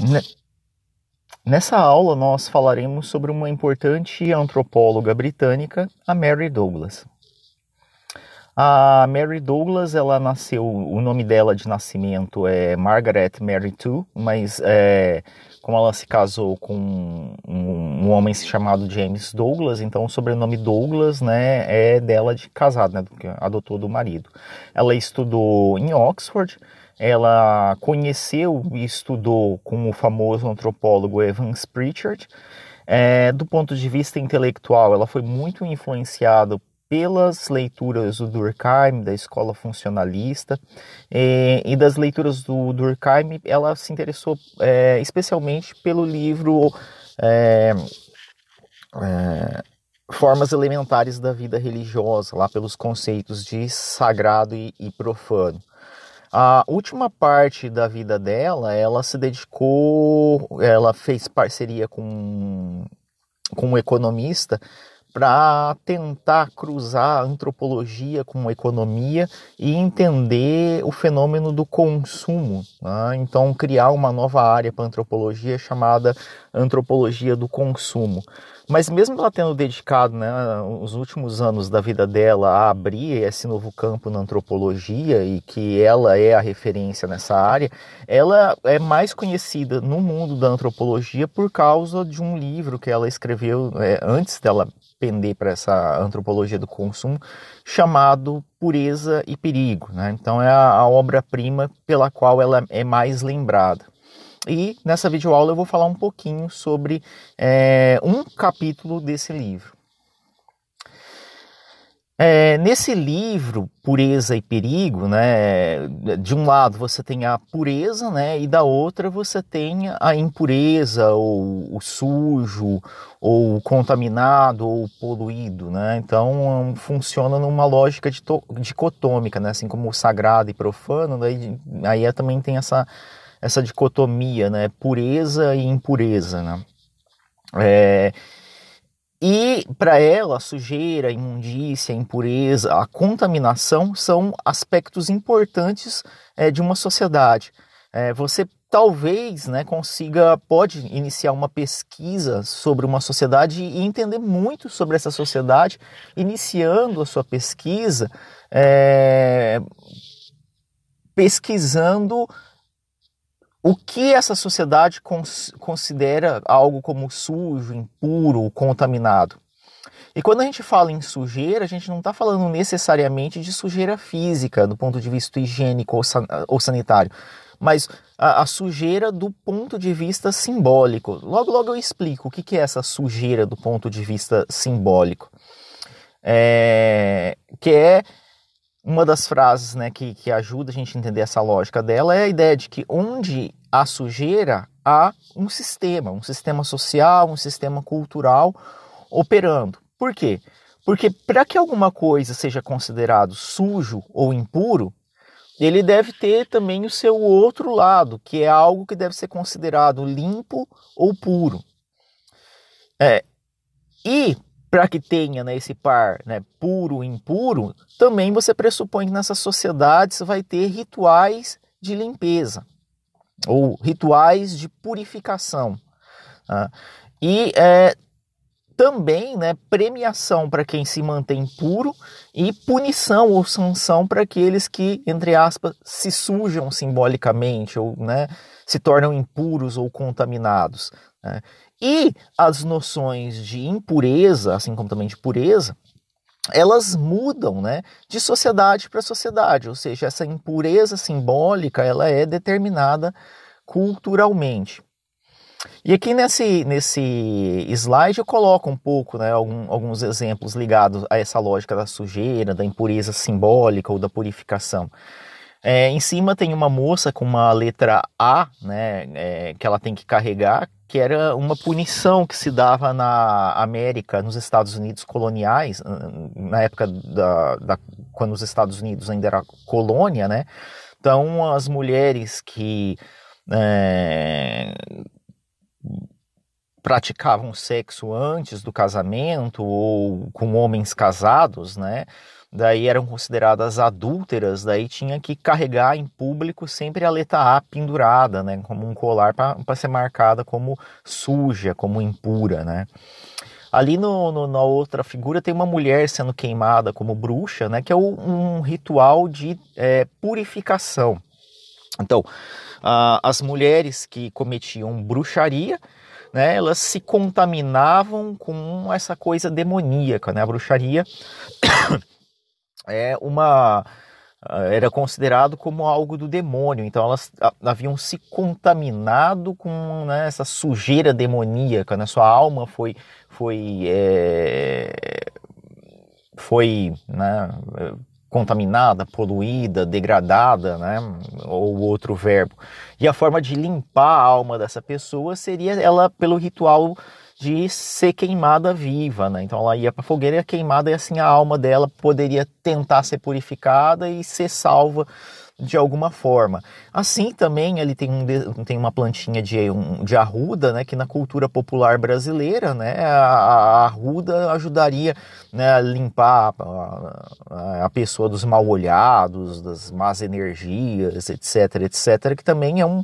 Né, nessa aula, nós falaremos sobre uma importante antropóloga britânica, a Mary Douglas. A Mary Douglas, ela nasceu, o nome dela de nascimento é Margaret Mary Tu, mas é, como ela se casou com um, um, homem chamado James Douglas, então o sobrenome Douglas, né, é dela de casado, né, adotou do marido. Ela estudou em Oxford, ela conheceu e estudou com o famoso antropólogo Evans Pritchard. É, do ponto de vista intelectual, ela foi muito influenciada pelas leituras do Durkheim, da escola funcionalista, e, é, e das leituras do Durkheim, ela se interessou é, especialmente pelo livro é, é, Formas Elementares da Vida Religiosa, lá pelos conceitos de sagrado e, e profano. A última parte da vida dela, ela se dedicou, ela fez parceria com, com um economista para tentar cruzar a antropologia com a economia e entender o fenômeno do consumo. Né? Então, criar uma nova área para antropologia chamada antropologia do consumo. Mas mesmo ela tendo dedicado né, os últimos anos da vida dela a abrir esse novo campo na antropologia e que ela é a referência nessa área, ela é mais conhecida no mundo da antropologia por causa de um livro que ela escreveu é, antes dela pender para essa antropologia do consumo, chamado Pureza e Perigo. Né? Então é a, a obra-prima pela qual ela é mais lembrada. E nessa videoaula eu vou falar um pouquinho sobre é, um capítulo desse livro. É, nesse livro, Pureza e Perigo, né, de um lado você tem a pureza né, e da outra você tem a impureza, ou o sujo, ou o contaminado, ou o poluído. Né? Então um, funciona numa lógica dicotômica, né? assim como o sagrado e profano, daí, aí é, também tem essa essa dicotomia, né? Pureza e impureza, né? É, e para ela, sujeira, imundícia, impureza, a contaminação são aspectos importantes é, de uma sociedade. É, você talvez né, consiga, pode iniciar uma pesquisa sobre uma sociedade e entender muito sobre essa sociedade, iniciando a sua pesquisa, é, pesquisando o que essa sociedade cons considera algo como sujo, impuro, contaminado? E quando a gente fala em sujeira, a gente não está falando necessariamente de sujeira física, do ponto de vista higiênico ou, san ou sanitário, mas a, a, sujeira do ponto de vista simbólico. Logo, logo eu explico o que, que é essa sujeira do ponto de vista simbólico. É, que é uma das frases né, que, que ajuda a gente a entender essa lógica dela é a ideia de que onde há sujeira, há um sistema, um sistema social, um sistema cultural operando. Por quê? Porque para que alguma coisa seja considerado sujo ou impuro, ele deve ter também o seu outro lado, que é algo que deve ser considerado limpo ou puro. É, e para que tenha né, esse par né, puro e impuro, também você pressupõe que nessas sociedades vai ter rituais de limpeza ou rituais de purificação. Tá? E é, também né, premiação para quem se mantém puro e punição ou sanção para aqueles que, entre aspas, se sujam simbolicamente ou né, se tornam impuros ou contaminados. Né? E as noções de impureza, assim como também de pureza, elas mudam né, de sociedade para sociedade, ou seja, essa impureza simbólica ela é determinada culturalmente. E aqui nesse, nesse slide eu coloco um pouco né, algum, alguns exemplos ligados a essa lógica da sujeira, da impureza simbólica ou da purificação. É, em cima tem uma moça com uma letra A, né, é, que ela tem que carregar, que era uma punição que se dava na América, nos Estados Unidos coloniais, hum, hum, na época da, da quando os Estados Unidos ainda era colônia, né? Então as mulheres que é, praticavam sexo antes do casamento ou com homens casados, né? Daí eram consideradas adúlteras, daí tinha que carregar em público sempre a letra A pendurada, né? Como um colar para ser marcada como suja, como impura, né? Ali no, no, na outra figura tem uma mulher sendo queimada como bruxa, né? Que é um ritual de é, purificação. Então, as mulheres que cometiam bruxaria né, elas se contaminavam com essa coisa demoníaca. Né? A bruxaria é uma eh, era considerado como algo do demônio, então elas haviam se contaminado com né, essa sujeira demoníaca, né? sua alma foi foi é, foi né, eh, contaminada, poluída, degradada, né? ou outro verbo. E a forma de limpar a alma dessa pessoa seria ela pelo ritual de ser queimada viva, né? Então ela ia para a fogueira queimada e assim a alma dela poderia tentar ser purificada e ser salva de alguma forma. Assim também ele tem, um, tem uma plantinha de, um, de arruda, né, que na cultura popular brasileira, né, a, a arruda ajudaria né, a limpar a, a, pessoa dos mal olhados, das más energias, etc, etc, que também é um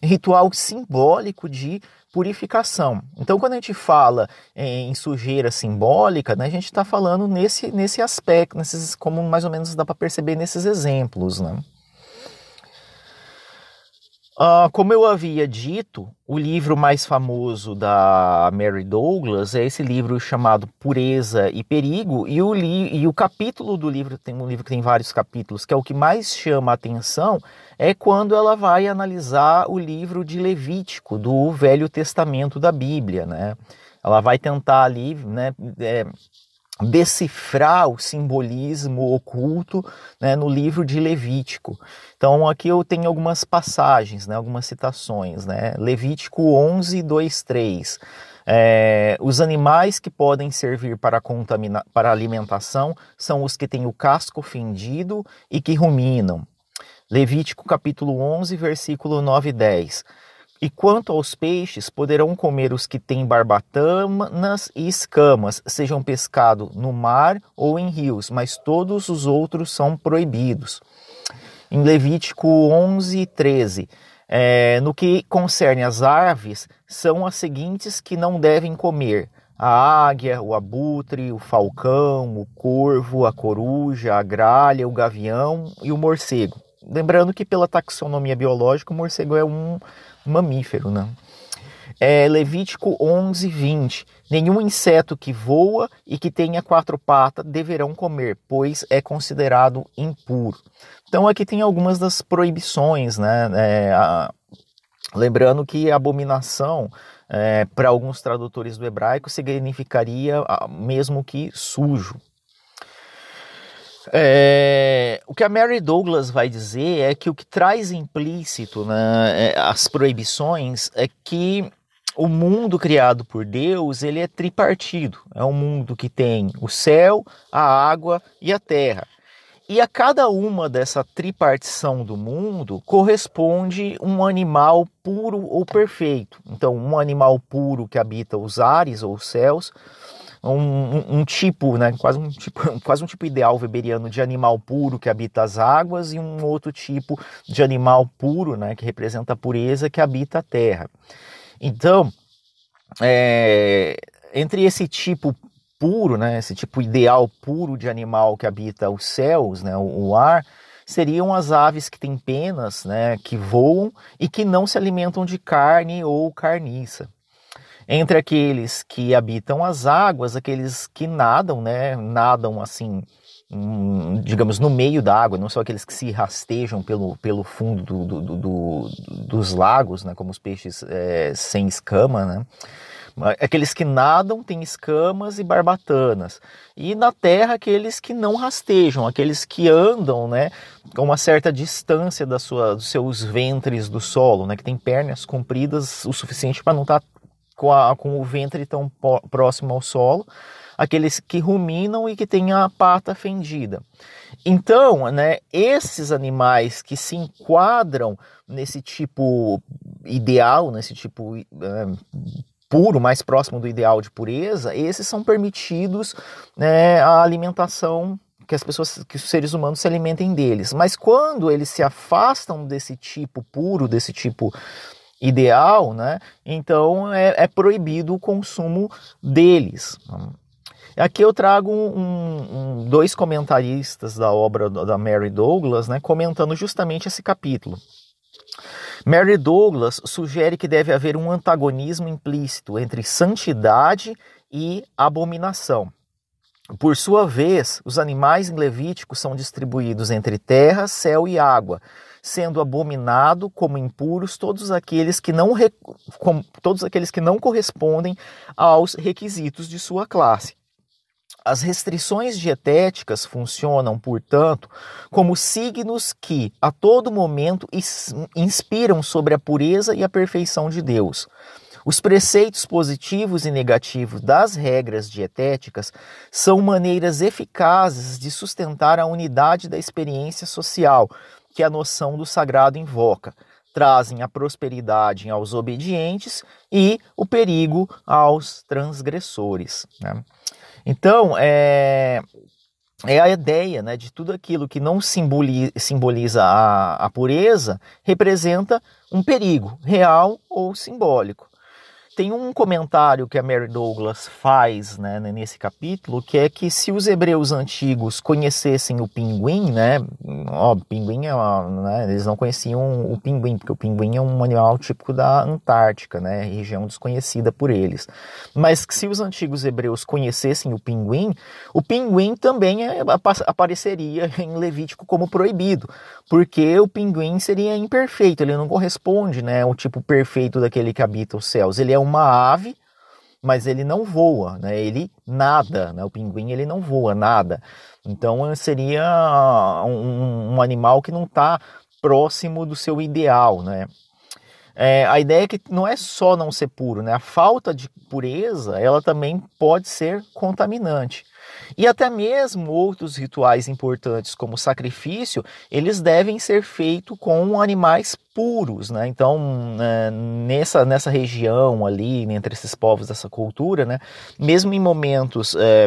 ritual simbólico de purificação. Então, quando a gente fala em sujeira simbólica, né, a gente está falando nesse, nesse aspecto, nesses, como mais ou menos dá para perceber nesses exemplos, né? Uh, como eu havia dito, o livro mais famoso da Mary Douglas é esse livro chamado Pureza e Perigo, e o, li e o capítulo do livro, tem um livro que tem vários capítulos, que é o que mais chama a atenção, é quando ela vai analisar o livro de Levítico, do Velho Testamento da Bíblia, né? Ela vai tentar ali, né, é, decifrar o simbolismo oculto né, no livro de Levítico. Então aqui eu tenho algumas passagens, né, algumas citações. Né? Levítico 11, 2, 3. É, os animais que podem servir para, contamina para alimentação são os que têm o casco fendido e que ruminam. Levítico capítulo 11, versículo 9 e 10. E quanto aos peixes, poderão comer os que têm barbatanas e escamas, sejam pescado no mar ou em rios, mas todos os outros são proibidos. Em Levítico 11, 13. É, no que concerne às aves, são as seguintes que não devem comer: a águia, o abutre, o falcão, o corvo, a coruja, a gralha, o gavião e o morcego. Lembrando que, pela taxonomia biológica, o morcego é um mamífero, né? É Levítico 11, 20. Nenhum inseto que voa e que tenha quatro patas deverão comer, pois é considerado impuro. Então aqui tem algumas das proibições, né? É, a... Lembrando que abominação, é, para alguns tradutores do hebraico, significaria ah, mesmo que sujo. É, o que a Mary Douglas vai dizer é que o que traz implícito né, é, as proibições é que o mundo criado por Deus ele é tripartido. É um mundo que tem o céu, a água e a terra. E a cada uma dessa tripartição do mundo corresponde um animal puro ou perfeito. Então, um animal puro que habita os ares ou os céus, um, um, um tipo, né, quase, um tipo, quase um tipo ideal weberiano de animal puro que habita as águas e um outro tipo de animal puro, né, que representa a pureza que habita a terra. Então, é, entre esse tipo puro, né, esse tipo ideal puro de animal que habita os céus, né, o, o ar, seriam as aves que têm penas, né, que voam e que não se alimentam de carne ou carniça entre aqueles que habitam as águas, aqueles que nadam, né? Nadam assim, hum, digamos, no meio da água, não são aqueles que se rastejam pelo, pelo fundo do, do, do, dos lagos, né? Como os peixes é, sem escama, né? Aqueles que nadam têm escamas e barbatanas. E na terra, aqueles que não rastejam, aqueles que andam né, com uma certa distância da sua, dos seus ventres do solo, né, que têm pernas compridas o suficiente para não estar tá com, a, com o ventre tão próximo ao solo, aqueles que ruminam e que têm a pata fendida. Então, né, esses animais que se enquadram nesse tipo ideal, nesse tipo é, puro, mais próximo do ideal de pureza, esses são permitidos né, a alimentação que as pessoas, que os seres humanos se alimentem deles. Mas quando eles se afastam desse tipo puro, desse tipo ideal, né? Então é, é proibido o consumo deles. Aqui eu trago um, um, dois comentaristas da obra da Mary Douglas, né, comentando justamente esse capítulo. Mary Douglas sugere que deve haver um antagonismo implícito entre santidade e abominação. Por sua vez, os animais em Levítico são distribuídos entre terra, céu e água, sendo abominado como impuros todos aqueles que não, todos aqueles que não correspondem aos requisitos de sua classe. As restrições dietéticas funcionam, portanto, como signos que a todo momento inspiram sobre a pureza e a perfeição de Deus. Os preceitos positivos e negativos das regras dietéticas são maneiras eficazes de sustentar a unidade da experiência social, que a noção do sagrado invoca. Trazem a prosperidade aos obedientes e o perigo aos transgressores. Né? Então, é, é a ideia né, de tudo aquilo que não simboliza, simboliza a, a pureza representa um perigo real ou simbólico tem um comentário que a Mary Douglas faz né, nesse capítulo, que é que se os hebreus antigos conhecessem o pinguim, né, ó, pinguim é uma, né, eles não conheciam o pinguim, porque o pinguim é um animal típico da Antártica, né, região desconhecida por eles. Mas se os antigos hebreus conhecessem o pinguim, o pinguim também é, apareceria em Levítico como proibido, porque o pinguim seria imperfeito, ele não corresponde né, ao tipo perfeito daquele que habita os céus, ele é um uma ave, mas ele não voa, né? Ele nada, né? O pinguim ele não voa, nada. Então seria um, um animal que não está próximo do seu ideal, né? É, a ideia é que não é só não ser puro, né? A falta de pureza, ela também pode ser contaminante. E até mesmo outros rituais importantes, como sacrifício, eles devem ser feitos com animais puros, né? Então, né, nessa, nessa região ali, entre esses povos dessa cultura, né? Mesmo em momentos é,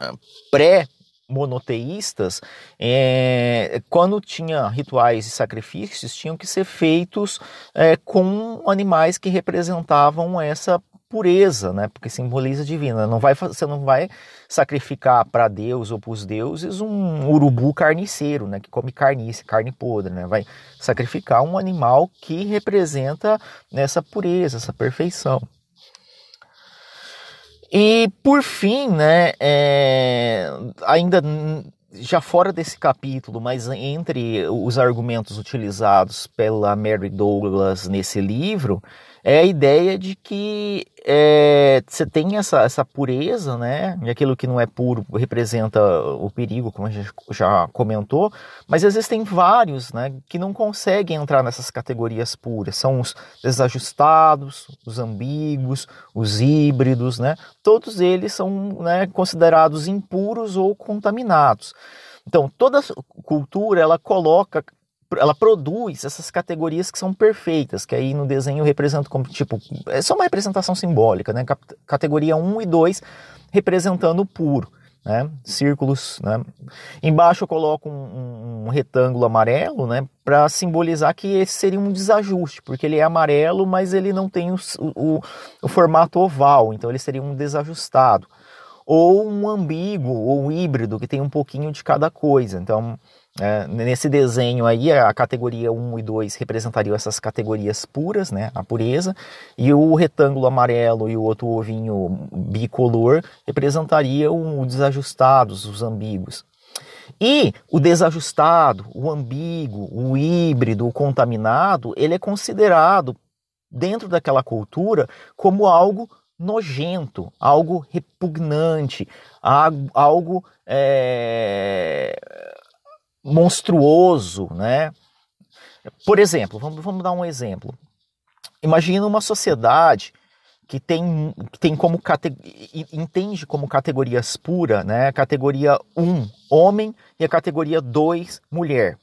eh, pré monoteístas, é, eh, quando tinha rituais e sacrifícios, tinham que ser feitos é, com animais que representavam essa pureza, né? Porque simboliza divina. Não vai, você não vai sacrificar para Deus ou para os deuses um urubu carniceiro, né? Que come carnice, carne podre, né? Vai sacrificar um animal que representa essa pureza, essa perfeição. E por fim, né, é, ainda já fora desse capítulo, mas entre os argumentos utilizados pela Mary Douglas nesse livro, é a ideia de que é, você tem essa, essa pureza, né? E aquilo que não é puro representa o perigo, como a gente já comentou, mas existem vários, né, que não conseguem entrar nessas categorias puras. São os desajustados, os ambíguos, os híbridos, né? Todos eles são né, considerados impuros ou contaminados. Então, toda cultura ela coloca, ela produz essas categorias que são perfeitas, que aí no desenho represento como tipo, é só uma representação simbólica, né? Categoria 1 e 2 representando o puro. Né? círculos. Né? Embaixo eu coloco um, um retângulo amarelo né? para simbolizar que esse seria um desajuste, porque ele é amarelo, mas ele não tem o, o, o formato oval, então ele seria um desajustado ou um ambíguo ou um híbrido que tem um pouquinho de cada coisa. Então, é, nesse desenho aí, a categoria 1 e 2 representariam essas categorias puras, né, a pureza, e o retângulo amarelo e o outro ovinho bicolor representariam os desajustados, os ambíguos. E o desajustado, o ambíguo, o híbrido, o contaminado, ele é considerado dentro daquela cultura como algo nojento, algo repugnante, algo é, monstruoso, né? Por exemplo, vamos, vamos dar um exemplo. Imagina uma sociedade que tem, que tem como entende como categorias pura, né? A categoria 1, homem, e a categoria 2, mulher.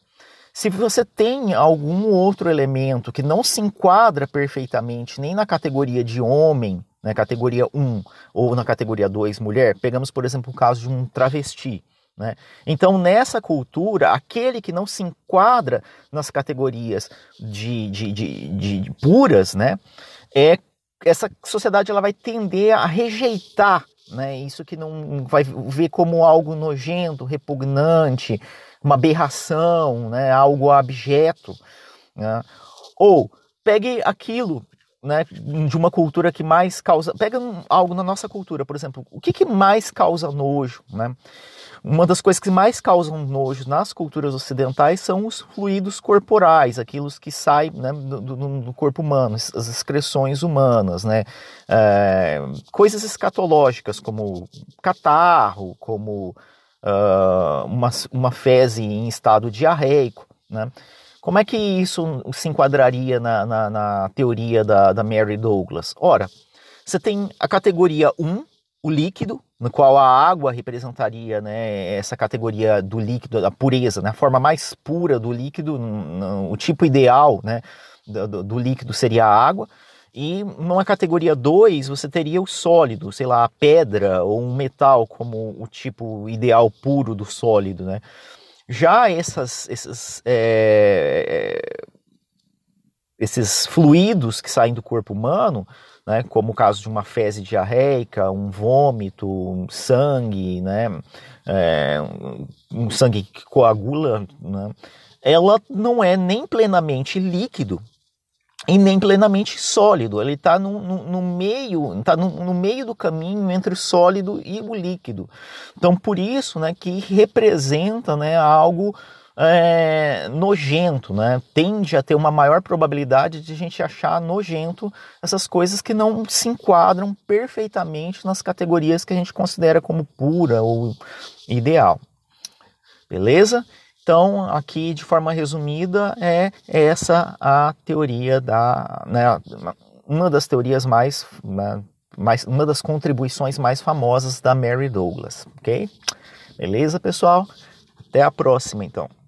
Se você tem algum outro elemento que não se enquadra perfeitamente nem na categoria de homem na né, categoria 1 ou na categoria 2 mulher, pegamos, por exemplo, o caso de um travesti. Né? Então, nessa cultura, aquele que não se enquadra nas categorias de, de, de, de puras, né? é, essa sociedade ela vai tender a rejeitar né? isso que não vai ver como algo nojento, repugnante, uma aberração, né? algo abjeto. Né? Ou pegue aquilo né, de uma cultura que mais causa. Pega um, algo na nossa cultura, por exemplo, o que, que mais causa nojo? Né? Uma das coisas que mais causam nojo nas culturas ocidentais são os fluidos corporais, aqueles que saem né, do, do, do, corpo humano, as excreções humanas, né? É, coisas escatológicas como catarro, como uh, uma, uma fezes em estado diarreico. Né? Como é que isso se enquadraria na, na, na teoria da, da Mary Douglas? Ora, você tem a categoria 1, o líquido, no qual a água representaria né, essa categoria do líquido, da pureza, né, a forma mais pura do líquido, o tipo ideal né, do, do líquido seria a água. E numa categoria 2, você teria o sólido, sei lá, a pedra ou um metal como o tipo ideal puro do sólido, né? Já essas, esses, é, é, esses fluidos que saem do corpo humano, né, como o caso de uma fezes diarreica, um vômito, um sangue, né, é, um sangue que coagula, né, ela não é nem plenamente líquido, e nem plenamente sólido. Ele está no, no, no, meio, está no, no, meio do caminho entre o sólido e o líquido. Então, por isso, né, que representa, né, algo é, nojento, né? Tende a ter uma maior probabilidade de a gente achar nojento essas coisas que não se enquadram perfeitamente nas categorias que a gente considera como pura ou ideal. Beleza? Então, aqui de forma resumida, é essa a teoria da. Né, uma das teorias mais, né, mais. Uma das contribuições mais famosas da Mary Douglas, ok? Beleza, pessoal? Até a próxima, então.